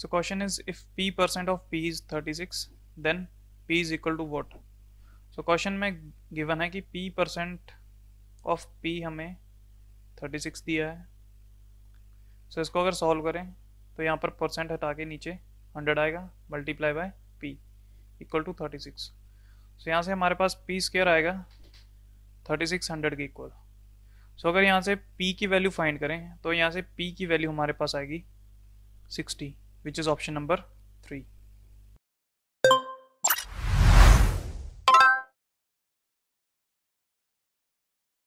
So question is if p percent of p is 36 then p is equal to what? So question में given है कि p percent of p हमें 36 दिया है so, इसको अगर solve करें तो यहाँ पर percent हटा के नीचे 100 आएगा multiply by p equal to 36 so, यहाँ से हमारे पास p square आएगा 3600 के इक्वल सो so, अगर यहाँ से p की वैल्यू फाइंड करें तो यहाँ से p की वैल्यू हमारे पास आएगी 60 which is option number